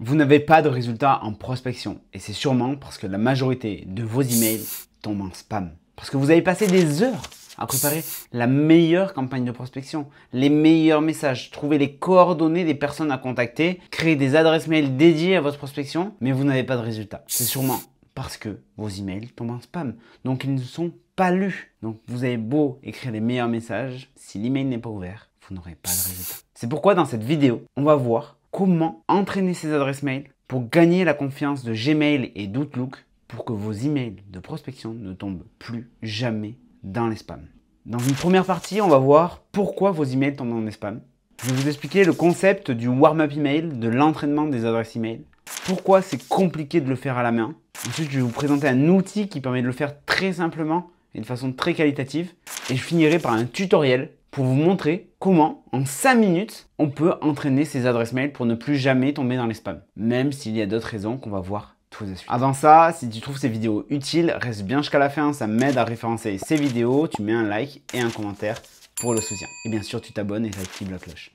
Vous n'avez pas de résultats en prospection et c'est sûrement parce que la majorité de vos emails tombent en spam. Parce que vous avez passé des heures à préparer la meilleure campagne de prospection, les meilleurs messages, trouver les coordonnées des personnes à contacter, créer des adresses mail dédiées à votre prospection, mais vous n'avez pas de résultats. C'est sûrement parce que vos emails tombent en spam. Donc ils ne sont pas lus. Donc vous avez beau écrire les meilleurs messages, si l'email n'est pas ouvert, vous n'aurez pas de résultats. C'est pourquoi dans cette vidéo, on va voir comment entraîner ses adresses mail pour gagner la confiance de Gmail et d'Outlook pour que vos emails de prospection ne tombent plus jamais dans les spams. Dans une première partie, on va voir pourquoi vos emails tombent dans les spams. Je vais vous expliquer le concept du warm-up email, de l'entraînement des adresses email, pourquoi c'est compliqué de le faire à la main. Ensuite, je vais vous présenter un outil qui permet de le faire très simplement et de façon très qualitative. Et je finirai par un tutoriel pour vous montrer comment, en 5 minutes, on peut entraîner ses adresses mail pour ne plus jamais tomber dans les spams. Même s'il y a d'autres raisons qu'on va voir tout de suite. Avant ça, si tu trouves ces vidéos utiles, reste bien jusqu'à la fin, ça m'aide à référencer ces vidéos, tu mets un like et un commentaire pour le soutien. Et bien sûr, tu t'abonnes et actives la cloche.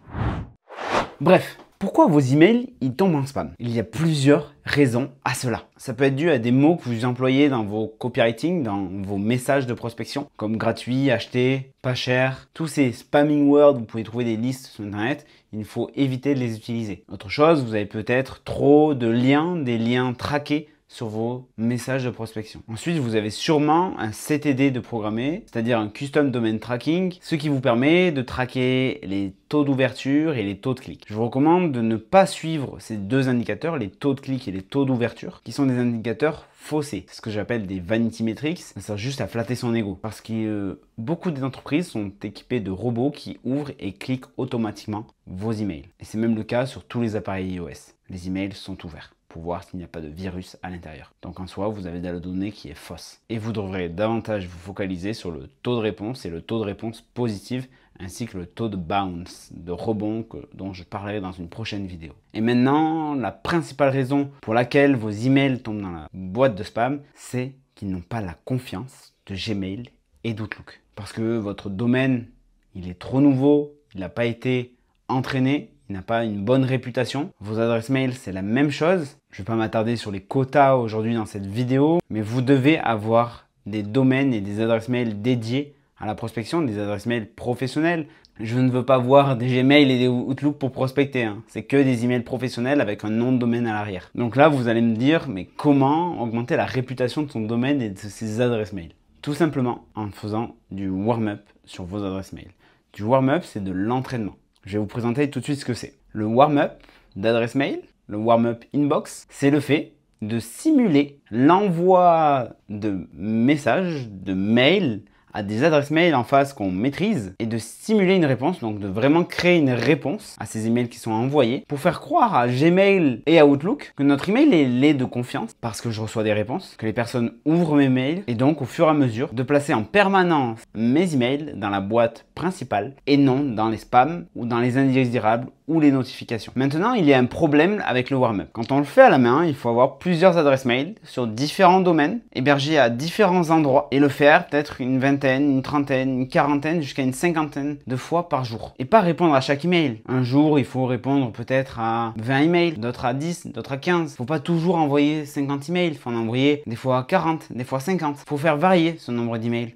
Bref, pourquoi vos emails ils tombent en spam Il y a plusieurs raisons à cela. Ça peut être dû à des mots que vous employez dans vos copywriting, dans vos messages de prospection, comme gratuit, acheté, pas cher. Tous ces spamming words, vous pouvez trouver des listes sur internet, il faut éviter de les utiliser. Autre chose, vous avez peut-être trop de liens, des liens traqués sur vos messages de prospection. Ensuite, vous avez sûrement un CTD de programmer, c'est-à-dire un Custom Domain Tracking, ce qui vous permet de traquer les taux d'ouverture et les taux de clics. Je vous recommande de ne pas suivre ces deux indicateurs, les taux de clics et les taux d'ouverture, qui sont des indicateurs faussés. C'est ce que j'appelle des vanity metrics. Ça sert juste à flatter son ego. Parce que euh, beaucoup d'entreprises sont équipées de robots qui ouvrent et cliquent automatiquement vos emails. Et c'est même le cas sur tous les appareils iOS. Les emails sont ouverts pour voir s'il n'y a pas de virus à l'intérieur. Donc en soi, vous avez de la donnée qui est fausse. Et vous devrez davantage vous focaliser sur le taux de réponse et le taux de réponse positive ainsi que le taux de bounce, de rebond dont je parlerai dans une prochaine vidéo. Et maintenant, la principale raison pour laquelle vos emails tombent dans la boîte de spam, c'est qu'ils n'ont pas la confiance de Gmail et d'Outlook. Parce que votre domaine, il est trop nouveau, il n'a pas été entraîné, n'a pas une bonne réputation. Vos adresses mail, c'est la même chose. Je ne vais pas m'attarder sur les quotas aujourd'hui dans cette vidéo, mais vous devez avoir des domaines et des adresses mail dédiées à la prospection, des adresses mail professionnelles. Je ne veux pas voir des Gmail et des Outlook pour prospecter. Hein. C'est que des emails professionnels avec un nom de domaine à l'arrière. Donc là, vous allez me dire, mais comment augmenter la réputation de son domaine et de ses adresses mail Tout simplement en faisant du warm-up sur vos adresses mail. Du warm-up, c'est de l'entraînement. Je vais vous présenter tout de suite ce que c'est. Le warm-up d'adresse mail, le warm-up inbox, c'est le fait de simuler l'envoi de messages, de mails à des adresses mail en face qu'on maîtrise et de stimuler une réponse, donc de vraiment créer une réponse à ces emails qui sont envoyés pour faire croire à Gmail et à Outlook que notre email est laid de confiance parce que je reçois des réponses, que les personnes ouvrent mes mails et donc au fur et à mesure de placer en permanence mes emails dans la boîte principale et non dans les spams ou dans les indésirables ou les notifications. Maintenant, il y a un problème avec le warm-up. Quand on le fait à la main, il faut avoir plusieurs adresses mails sur différents domaines hébergés à différents endroits et le faire peut-être une vingtaine une trentaine, une quarantaine, jusqu'à une cinquantaine de fois par jour. Et pas répondre à chaque email. Un jour, il faut répondre peut-être à 20 emails, d'autres à 10, d'autres à 15. Faut pas toujours envoyer 50 emails, faut en envoyer des fois 40, des fois 50. Faut faire varier ce nombre d'emails.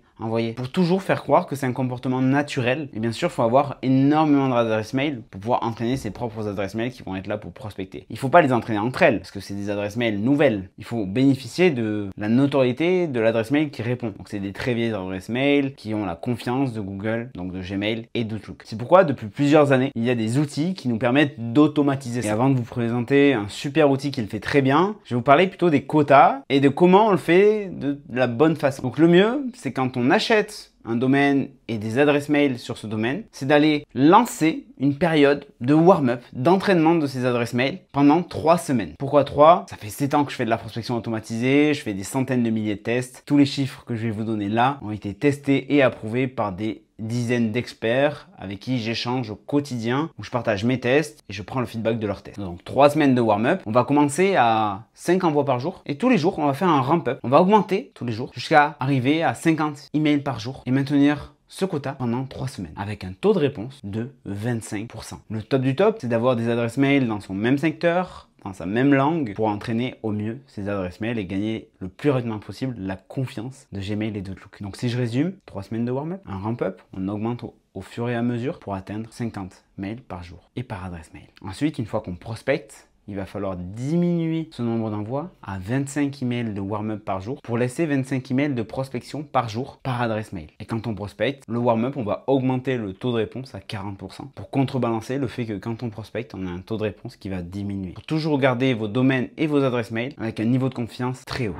Pour toujours faire croire que c'est un comportement naturel, et bien sûr, il faut avoir énormément d'adresses mail pour pouvoir entraîner ses propres adresses mail qui vont être là pour prospecter. Il faut pas les entraîner entre elles, parce que c'est des adresses mail nouvelles. Il faut bénéficier de la notoriété de l'adresse mail qui répond. Donc c'est des très vieilles adresses mail qui ont la confiance de Google, donc de Gmail et d'Outlook. C'est pourquoi depuis plusieurs années, il y a des outils qui nous permettent d'automatiser Et avant de vous présenter un super outil qui le fait très bien, je vais vous parler plutôt des quotas et de comment on le fait de la bonne façon. Donc le mieux, c'est quand on achète un domaine et des adresses mail sur ce domaine, c'est d'aller lancer une période de warm-up, d'entraînement de ces adresses mail pendant trois semaines. Pourquoi trois Ça fait sept ans que je fais de la prospection automatisée, je fais des centaines de milliers de tests. Tous les chiffres que je vais vous donner là ont été testés et approuvés par des dizaines d'experts avec qui j'échange au quotidien, où je partage mes tests et je prends le feedback de leurs tests. Donc trois semaines de warm-up, on va commencer à 5 envois par jour et tous les jours on va faire un ramp-up. On va augmenter tous les jours jusqu'à arriver à 50 emails par jour et maintenir ce quota pendant 3 semaines avec un taux de réponse de 25%. Le top du top, c'est d'avoir des adresses mail dans son même secteur, dans sa même langue pour entraîner au mieux ses adresses mail et gagner le plus rapidement possible la confiance de Gmail et d'Outlook. Donc si je résume, trois semaines de warm-up, un ramp-up, on augmente au fur et à mesure pour atteindre 50 mails par jour et par adresse mail. Ensuite, une fois qu'on prospecte, il va falloir diminuer ce nombre d'envois à 25 emails de warm-up par jour pour laisser 25 emails de prospection par jour par adresse mail. Et quand on prospecte, le warm-up, on va augmenter le taux de réponse à 40% pour contrebalancer le fait que quand on prospecte, on a un taux de réponse qui va diminuer. Pour toujours garder vos domaines et vos adresses mail avec un niveau de confiance très haut.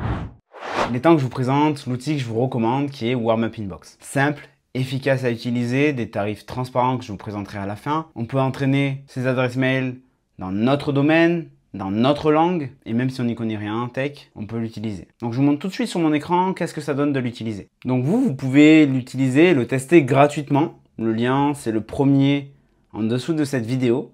Il est temps que je vous présente l'outil que je vous recommande qui est Warm Up Inbox. Simple efficace à utiliser, des tarifs transparents que je vous présenterai à la fin. On peut entraîner ces adresses mail dans notre domaine, dans notre langue, et même si on n'y connaît rien en tech, on peut l'utiliser. Donc je vous montre tout de suite sur mon écran qu'est-ce que ça donne de l'utiliser. Donc vous, vous pouvez l'utiliser, le tester gratuitement. Le lien, c'est le premier en dessous de cette vidéo.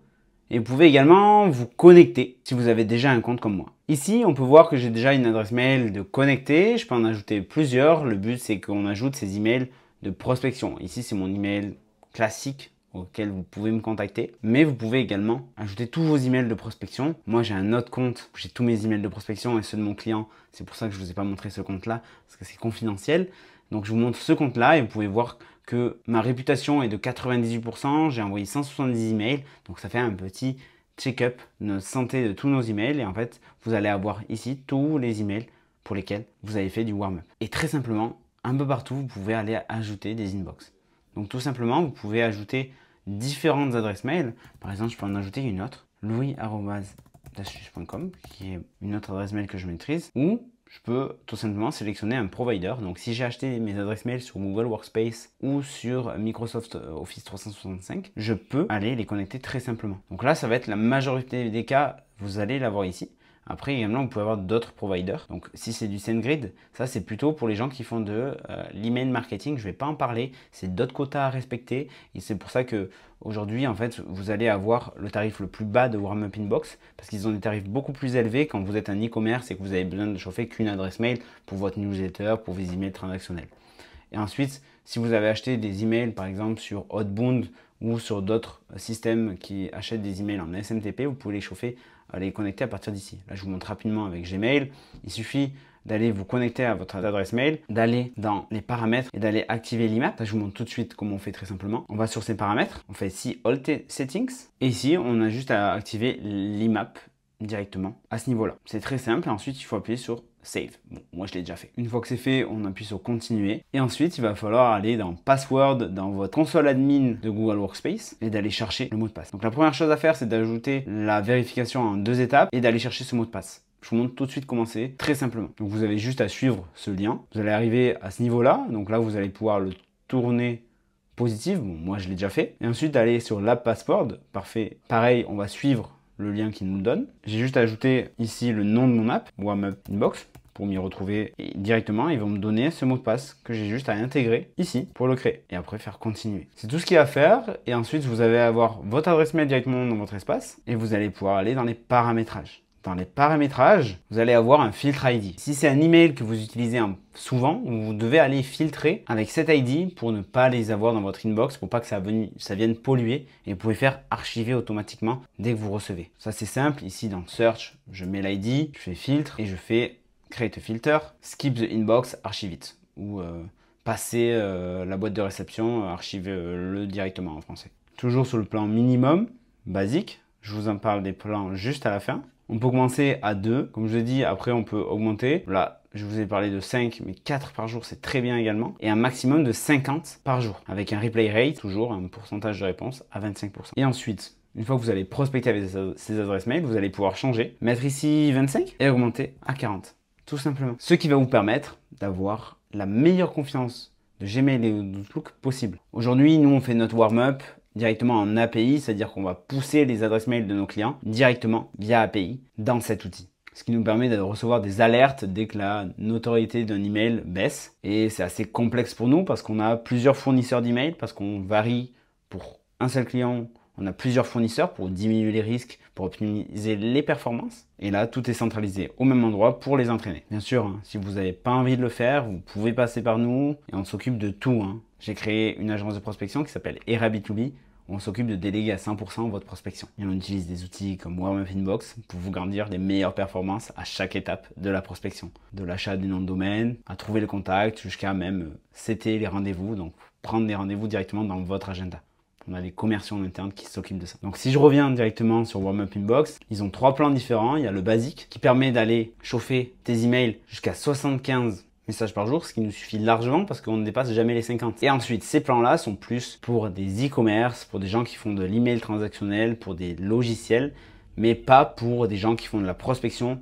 Et vous pouvez également vous connecter si vous avez déjà un compte comme moi. Ici, on peut voir que j'ai déjà une adresse mail de connecter. Je peux en ajouter plusieurs. Le but, c'est qu'on ajoute ces emails de prospection. Ici, c'est mon email classique auquel vous pouvez me contacter. Mais vous pouvez également ajouter tous vos emails de prospection. Moi, j'ai un autre compte, j'ai tous mes emails de prospection et ceux de mon client. C'est pour ça que je ne vous ai pas montré ce compte-là, parce que c'est confidentiel. Donc, je vous montre ce compte-là et vous pouvez voir que ma réputation est de 98%. J'ai envoyé 170 emails, donc ça fait un petit check-up de santé de tous nos emails. Et en fait, vous allez avoir ici tous les emails pour lesquels vous avez fait du warm-up. Et très simplement, un peu partout, vous pouvez aller ajouter des inbox. Donc tout simplement, vous pouvez ajouter différentes adresses mail. Par exemple, je peux en ajouter une autre, louis.com, qui est une autre adresse mail que je maîtrise, ou je peux tout simplement sélectionner un provider. Donc si j'ai acheté mes adresses mail sur Google Workspace ou sur Microsoft Office 365, je peux aller les connecter très simplement. Donc là, ça va être la majorité des cas, vous allez l'avoir ici. Après, également, vous pouvez avoir d'autres providers. Donc, si c'est du SendGrid, ça, c'est plutôt pour les gens qui font de euh, l'email marketing. Je ne vais pas en parler. C'est d'autres quotas à respecter. Et c'est pour ça que aujourd'hui, en fait, vous allez avoir le tarif le plus bas de Warmup Up Inbox parce qu'ils ont des tarifs beaucoup plus élevés quand vous êtes un e-commerce et que vous avez besoin de chauffer qu'une adresse mail pour votre newsletter, pour vos emails transactionnels. Et ensuite, si vous avez acheté des emails, par exemple, sur Outbound ou sur d'autres systèmes qui achètent des emails en SMTP, vous pouvez les chauffer les connecter à partir d'ici. Là, je vous montre rapidement avec Gmail. Il suffit d'aller vous connecter à votre adresse mail, d'aller dans les paramètres et d'aller activer l'IMAP. je vous montre tout de suite comment on fait très simplement. On va sur ces paramètres, on fait ici Alt Settings et ici on a juste à activer l'IMAP directement à ce niveau-là. C'est très simple. ensuite, il faut appuyer sur save. Bon, moi je l'ai déjà fait. Une fois que c'est fait, on appuie sur continuer. Et ensuite, il va falloir aller dans password, dans votre console admin de Google Workspace et d'aller chercher le mot de passe. Donc la première chose à faire, c'est d'ajouter la vérification en deux étapes et d'aller chercher ce mot de passe. Je vous montre tout de suite comment c'est, très simplement. Donc vous avez juste à suivre ce lien. Vous allez arriver à ce niveau-là. Donc là, vous allez pouvoir le tourner positif. Bon, moi, je l'ai déjà fait. Et ensuite, aller sur l'app Password. Parfait. Pareil, on va suivre le lien qui nous donne. J'ai juste ajouté ici le nom de mon app, warmup Inbox pour m'y retrouver directement, ils vont me donner ce mot de passe que j'ai juste à intégrer ici pour le créer et après faire continuer. C'est tout ce qu'il y a à faire et ensuite vous allez avoir votre adresse mail directement dans votre espace et vous allez pouvoir aller dans les paramétrages dans les paramétrages, vous allez avoir un filtre ID. Si c'est un email que vous utilisez souvent, vous devez aller filtrer avec cet ID pour ne pas les avoir dans votre inbox, pour pas que ça, ça vienne polluer et vous pouvez faire archiver automatiquement dès que vous recevez. Ça c'est simple, ici dans Search, je mets l'ID, je fais filtre et je fais create filter, skip the inbox, archive it. Ou euh, passer euh, la boîte de réception, archivez-le euh, directement en français. Toujours sur le plan minimum, basique, je vous en parle des plans juste à la fin. On peut commencer à 2, comme je vous ai dit, après on peut augmenter. Là, je vous ai parlé de 5, mais 4 par jour, c'est très bien également. Et un maximum de 50 par jour, avec un replay rate, toujours un pourcentage de réponse à 25%. Et ensuite, une fois que vous allez prospecter avec ces adresses mail, vous allez pouvoir changer, mettre ici 25 et augmenter à 40 tout simplement. Ce qui va vous permettre d'avoir la meilleure confiance de Gmail et Outlook possible. Aujourd'hui, nous, on fait notre warm-up directement en API, c'est-à-dire qu'on va pousser les adresses mail de nos clients directement via API dans cet outil. Ce qui nous permet de recevoir des alertes dès que la notoriété d'un email baisse. Et c'est assez complexe pour nous parce qu'on a plusieurs fournisseurs d'emails. parce qu'on varie pour un seul client on a plusieurs fournisseurs pour diminuer les risques, pour optimiser les performances. Et là, tout est centralisé au même endroit pour les entraîner. Bien sûr, hein, si vous n'avez pas envie de le faire, vous pouvez passer par nous et on s'occupe de tout. Hein. J'ai créé une agence de prospection qui s'appelle Erabi2B. On s'occupe de déléguer à 100% votre prospection. Et on utilise des outils comme Warm Inbox pour vous garantir les meilleures performances à chaque étape de la prospection. De l'achat du nom de domaine, à trouver le contact, jusqu'à même c'était euh, les rendez-vous, donc prendre des rendez-vous directement dans votre agenda. On a des commerciaux en interne qui s'occupent de ça. Donc si je reviens directement sur Warm Up Inbox, ils ont trois plans différents. Il y a le basique qui permet d'aller chauffer tes emails jusqu'à 75 messages par jour, ce qui nous suffit largement parce qu'on ne dépasse jamais les 50. Et ensuite, ces plans-là sont plus pour des e-commerce, pour des gens qui font de l'email transactionnel, pour des logiciels, mais pas pour des gens qui font de la prospection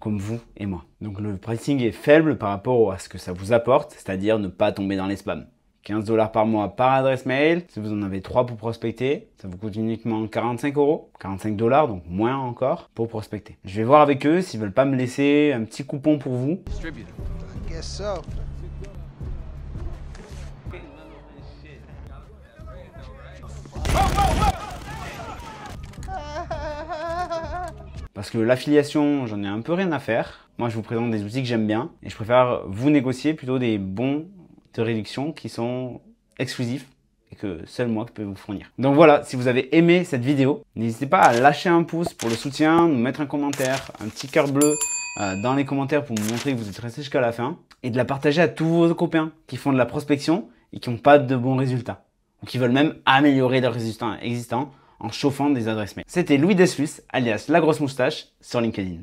comme vous et moi. Donc le pricing est faible par rapport à ce que ça vous apporte, c'est-à-dire ne pas tomber dans les spams. 15 dollars par mois par adresse mail. Si vous en avez 3 pour prospecter, ça vous coûte uniquement 45 euros, 45 dollars, donc moins encore, pour prospecter. Je vais voir avec eux s'ils veulent pas me laisser un petit coupon pour vous. Parce que l'affiliation, j'en ai un peu rien à faire. Moi, je vous présente des outils que j'aime bien et je préfère vous négocier plutôt des bons de réduction qui sont exclusifs et que seul moi peux vous fournir. Donc voilà, si vous avez aimé cette vidéo, n'hésitez pas à lâcher un pouce pour le soutien, nous mettre un commentaire, un petit cœur bleu euh, dans les commentaires pour me montrer que vous êtes resté jusqu'à la fin et de la partager à tous vos copains qui font de la prospection et qui n'ont pas de bons résultats ou qui veulent même améliorer leurs résultats existants en chauffant des adresses mail. C'était Louis Deslus, alias La Grosse Moustache, sur LinkedIn.